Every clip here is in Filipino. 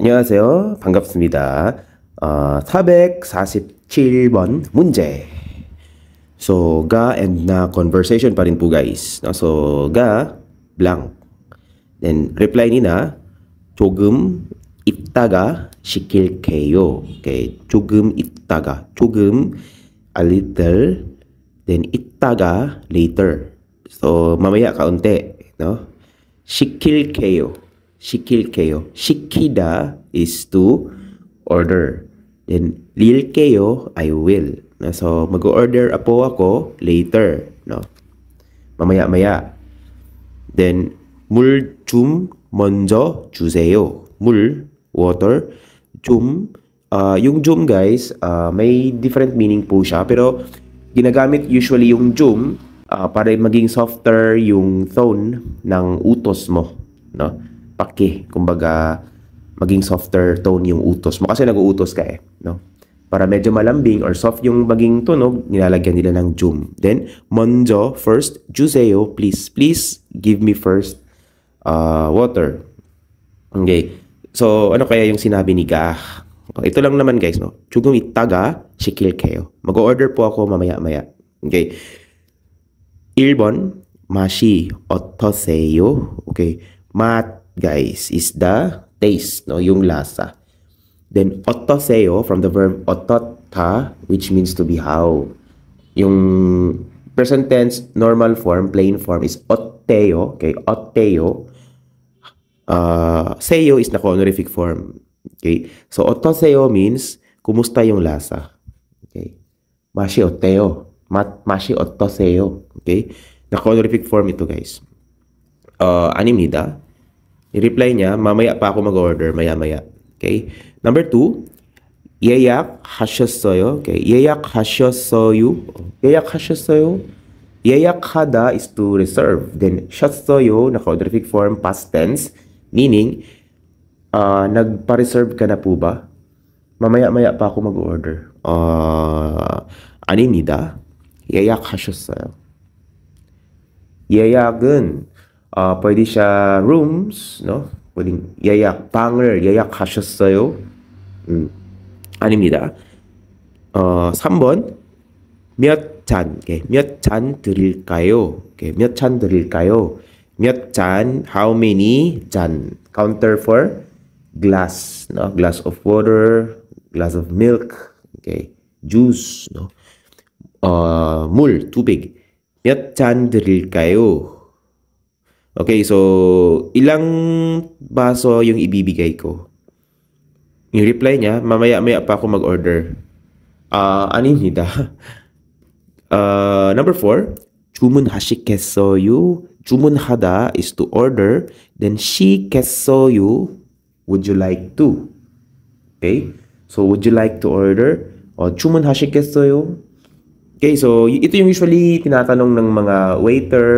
안녕하세요. 반갑습니다. 어, 447번 문제. So, ga and na conversation pa rin po guys. So, ga, blank. Then, reply nina, 조금 있다가 시킬게요. Okay. 조금 있다가, 조금, a little, then 있다가 later. So, mamaya kaunti. No? 시킬게요. shikilkeyo. Shikida is to order. Then, lilkeyo, I will. No? So, mag-order po ako later. No? Mamaya-maya. Then, mul 좀 먼저 juseyo. Mul, water, 좀, uh, ah, yung jum guys, uh, may different meaning po siya. Pero, ginagamit usually yung jum uh, ah, para maging softer yung tone ng utos mo. No? paki, kumbaga maging softer tone yung utos mo kasi nag-uutos ka eh, no? Para medyo malambing or soft yung maging tunog, nilalagyan nila ng jum. Then, monjo first, juseo, please, please give me first uh, water. Okay. So, ano kaya yung sinabi ni Gah? Oh, ito lang naman guys, no? Chugong itaga, shikil kayo. Mag-order po ako mamaya-maya. Okay. Ilbon, mashi, otoseyo. Okay. Mat guys, is the taste, no? yung lasa. Then, otoseo from the verb otota, which means to be how. Yung present tense, normal form, plain form is otteo. Okay, otteo. Uh, ah, seyo is na honorific form. Okay, so otoseo means kumusta yung lasa. Okay, mashi otteo. Mat, mashi otoseo. Okay, na honorific form ito guys. Uh, animida. I-reply niya, mamaya pa ako mag-order, maya-maya. Okay? Number two, yeyak hashosoyo. Okay? Yeyak hashosoyu. Yeyak hashosoyo. Yeyak hada is to reserve. Then, shasoyo, na honorific form, past tense. Meaning, uh, nagpa-reserve ka na po ba? Mamaya-maya pa ako mag-order. Uh, aninida? Yeyak hashosoyo. 예약은 uh, pwede siya rooms, no? Pwedeng yayak, 방을 예약하셨어요. 음, 아닙니다. 어, 3번. 몇 잔, 예, 몇잔 드릴까요? 예, 몇잔 드릴까요? 몇 잔, how many 잔? Counter for glass, no? Glass of water, glass of milk, okay? juice, no? 어, 물, 두백. 몇잔 드릴까요? Okay, so ilang baso yung ibibigay ko? Yung reply niya, mamaya-maya pa ako mag-order. Ah, uh, anin nida. Uh, number four, Jumun hada is to order. Then 시겠어요? Would you like to? Okay? So, would you like to order? O, 주문하시겠어요? Okay, so ito yung usually tinatanong ng mga waiter,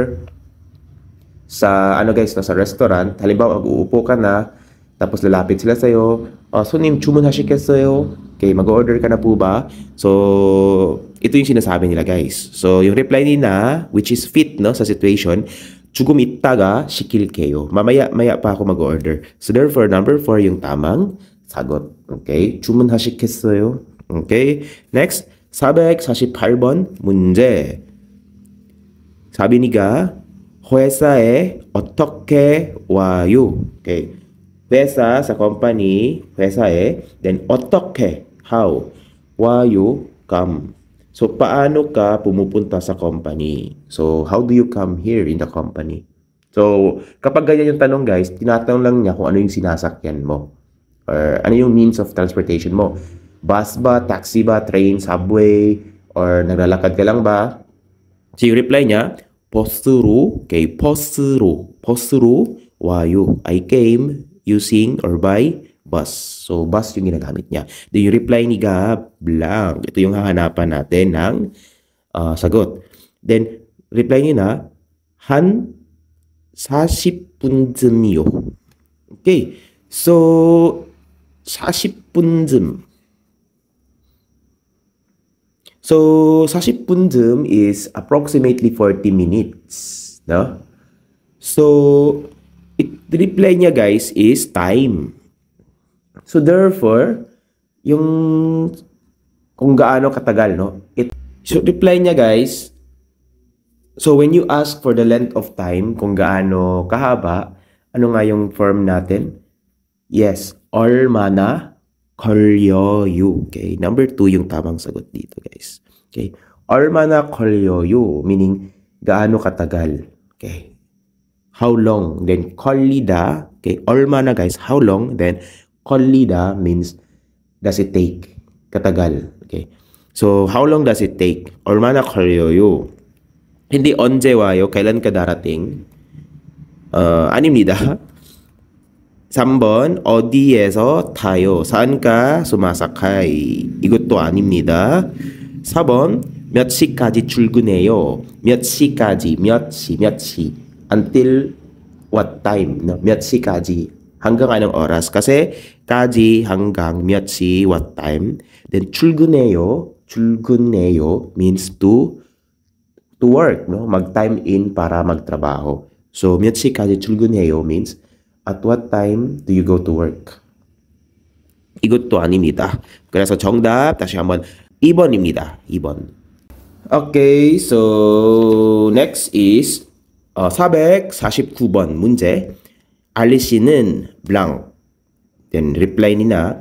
sa ano guys no sa restaurant halimbawa mag-uupo ka na tapos lalapit sila sa iyo uh, ah, sunim chumunhashi kaseyo okay mag-order ka na po ba so ito yung sinasabi nila guys so yung reply na which is fit no sa situation tsugumita ga shikil kayo mamaya maya pa ako mag-order so therefore number 4 yung tamang sagot okay chumunhashi kaseyo okay next 448번 문제 사비니가 회사에 어떻게 와요? Okay. 회사 sa company, 회사에 then 어떻게 how 와요 come. So paano ka pumupunta sa company? So how do you come here in the company? So kapag ganyan yung tanong guys, tinatanong lang niya kung ano yung sinasakyan mo or ano yung means of transportation mo. Bus ba, taxi ba, train, subway or naglalakad ka lang ba? So yung reply niya, 버스로 okay, 버스로 버스로 와요. I came using or by bus. So, bus yung ginagamit niya. Then, yung reply ni Gab, blank. Ito yung hahanapan natin ng uh, sagot. Then, reply niya na, 한 40분쯤이요. Okay. So, 40분쯤. So, sashi punjum is approximately 40 minutes. No? So, it, reply niya guys is time. So, therefore, yung kung gaano katagal, no? It, so, reply niya guys, so when you ask for the length of time, kung gaano kahaba, ano nga yung form natin? Yes, almana 걸려요. Okay? Number two yung tamang sagot dito, guys. Okay? 얼마나 걸려요? Meaning, gaano katagal? Okay? How long? Then, 걸리다. Okay? 얼마나, guys? How long? Then, 걸리다 means, does it take? Katagal. Okay? So, how long does it take? 얼마나 걸려요? Hindi, 언제 와요? Kailan ka darating? Uh, 아닙니다. 3번 어디에서 타요? 산가 수마사카이 이것도 아닙니다. 4번 몇 시까지 출근해요? 몇 시까지 몇시몇시 until what time? 몇 시까지 hanggang anong oras? Kasi kaji hanggang 몇 시, what time. Then 출근해요. 출근해요 means to to work, no? Mag-time in para magtrabaho. So 몇 시까지 출근해요 means At what time do you go to work? 이것도아닙니다. 그래서 정답 다시 한번 2번입니다. 2번. Okay, so next is 어, 449번 문제. 알리씨는 blank then reply nina.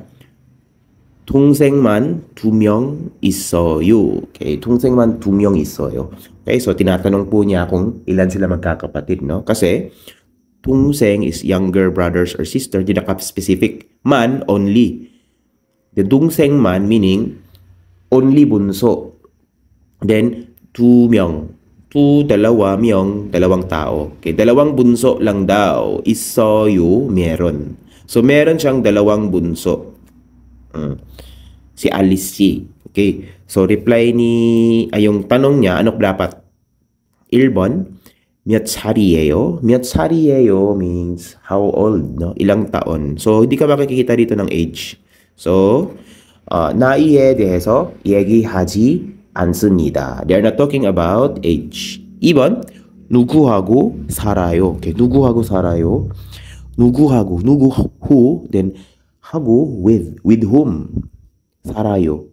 동생만 두 명 있어요. Okay, 동생만 두명 있어요. Okay, so tinatanong po niya kung ilan sila magkakapatid, no? Kasi Tungseng is younger brothers or sister, di naka-specific. Man, only. The Tungseng man meaning only bunso. Then, Tu Myong. Tu, dalawa, Myong, dalawang tao. Okay, dalawang bunso lang daw. Isoyu, meron. So, meron siyang dalawang bunso. Mm. Si Alice C. Okay. So, reply ni, ay yung tanong niya, anong dapat? Ilbon? 몇 살이에요? 몇 살이에요 means how old, no? Ilang taon. So, hindi ka makikita dito ng age. So, uh, 나이에 대해서 얘기하지 않습니다. They are not talking about age. 2번, 누구하고 살아요? Okay, 누구하고 살아요? 누구하고, 누구하고, then 하고 with, with whom 살아요?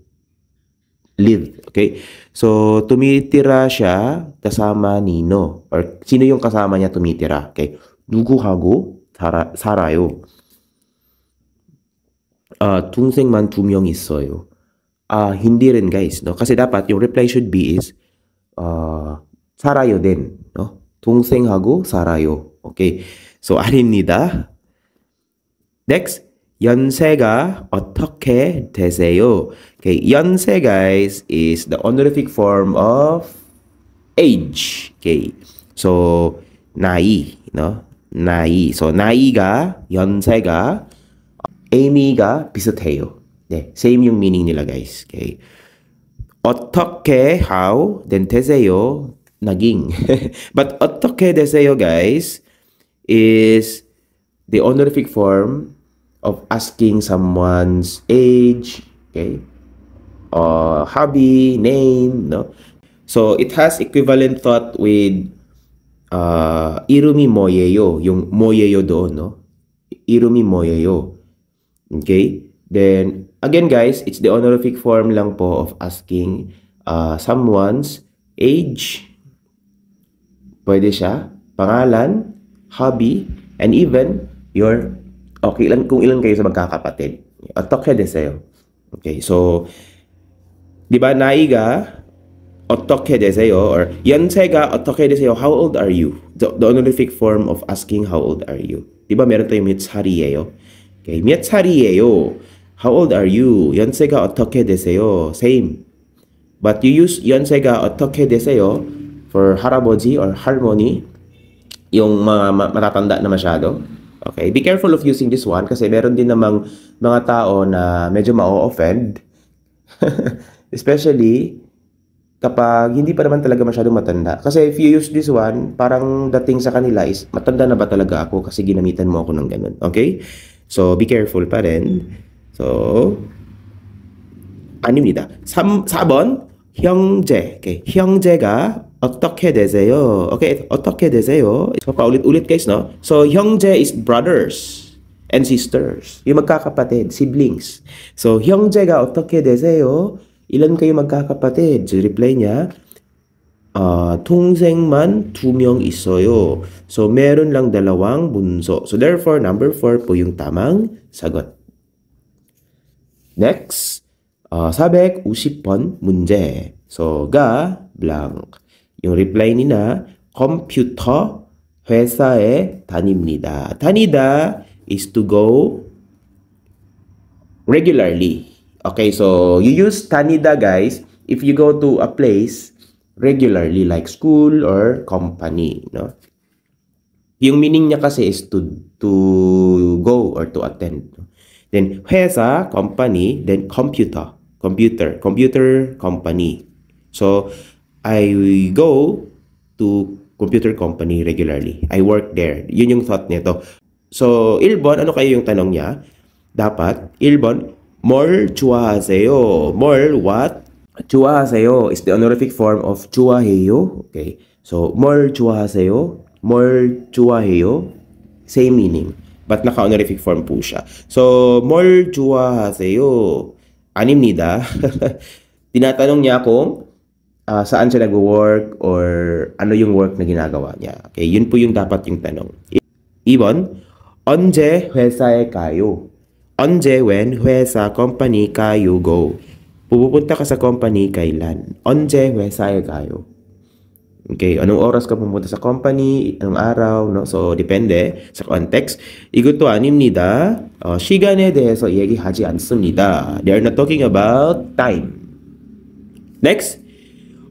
lived. Okay? So, tumitira siya kasama nino. Or sino yung kasama niya tumitira? Okay? 누구하고 살아, 살아요? Uh, 동생만 두명 있어요. Uh, hindi rin guys. No? Kasi dapat yung reply should be is uh, ah, 살아요 din. No? 동생하고 살아요. Okay? So, 아닙니다. Next, 연세가 어떻게 되세요? Okay, 연세 guys is the honorific form of age. Okay. So 나이, you know? 나이. So 나이가 연세가 에이미가 비슷해요. 네, same yung meaning nila guys. Okay. 어떻게 how then 되세요? naging. But 어떻게 되세요 guys is the honorific form of asking someone's age, okay, or uh, hobby, name, no? So, it has equivalent thought with uh, irumi moyeyo, yung moyeyo doon, no? Irumi moyeyo. Okay? Then, again guys, it's the honorific form lang po of asking uh, someone's age. Pwede siya. Pangalan, hobby, and even your Okay, ilan, kung ilan kayo sa magkakapatid. Otoke desu. Okay, so, di ba, naiga, otoke desu or yonsei ga otoke how old are you? The, the honorific form of asking how old are you. Di ba, meron tayong mitsari yeyo. Okay, mitsari yeyo. How old are you? Yonsei ga otoke Same. But you use yonsei ga otoke for haraboji or harmony, yung mga matatanda na masyado. Okay, be careful of using this one kasi meron din namang mga tao na medyo ma-offend. Especially kapag hindi pa naman talaga masyadong matanda. Kasi if you use this one, parang dating sa kanila is matanda na ba talaga ako kasi ginamitan mo ako ng ganun. Okay? So be careful pa rin. So 아닙니다. 3 4번 형제. Okay. ga 어떻게 되세요? Okay, 어떻게 되세요? So, paulit-ulit guys, no? So, 형제 is brothers and sisters. Yung magkakapatid, siblings. So, 형제가 어떻게 되세요? 이lan kayo magkakapatid? Reply niya, uh, 동생만 두명 있어요. So, meron lang dalawang bunso. So, therefore, number 4 po yung tamang sagot. Next, uh, 450번 문제. So, ga blank yung reply ni na, computer 회사에 다닙니다. 다니다 is to go regularly. Okay, so you use tanida guys if you go to a place regularly like school or company, no? Yung meaning niya kasi is to to go or to attend. Then 회사 company, then computer, computer, computer company. So I go to computer company regularly. I work there. Yun yung thought nito. So, Ilbon, ano kayo yung tanong niya? Dapat, Ilbon, more chuahaseyo. More what? Chuahaseyo is the honorific form of chuaheyo. Okay. So, more chuahaseyo. More chuaheyo. Same meaning. But naka-honorific form po siya. So, more chuahaseyo. Anim nida. Tinatanong niya kung uh, saan siya nagwo-work or ano yung work na ginagawa niya. Okay, yun po yung dapat yung tanong. Ibon, 언제 회사에 가요? 언제 when 회사 company kayo go? Pupunta ka sa company kailan? 언제 회사에 가요? Okay, anong oras ka pumunta sa company, anong araw, no? So, depende sa context. 이것도 아닙니다. 어, 시간에 대해서 얘기하지 않습니다. They are not talking about time. Next,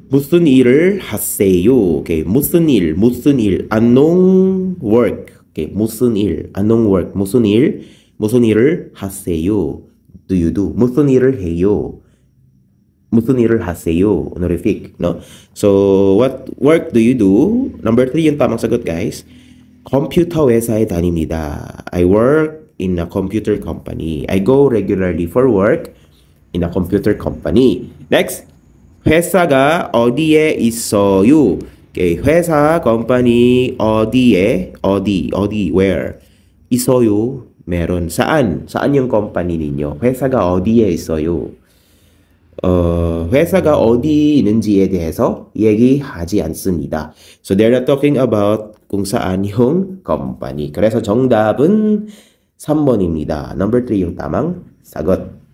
무슨 일을 하세요? Okay, 무슨 일, 무슨 일, anong work. Okay, 무슨 일, anong work, 무슨 일, 무슨 일을 하세요? Do you do? 무슨 일을 해요? 무슨 일을 하세요? Honorific, no? So, what work do you do? Number three yung tamang sagot, guys. 컴퓨터 회사에 다닙니다. I work in a computer company. I go regularly for work in a computer company. Next! 회사가 어디에 있어요? Okay, 회사 company 어디에 어디 어디 where 있어요? meron saan? Saan yung company ninyo? 회사가 어디에 있어요? 어, 회사가 어디 있는지에 대해서 얘기하지 않습니다. So they're not talking about kung saan yung company. 그래서 정답은 3번입니다. Number 3 yung tamang sagot.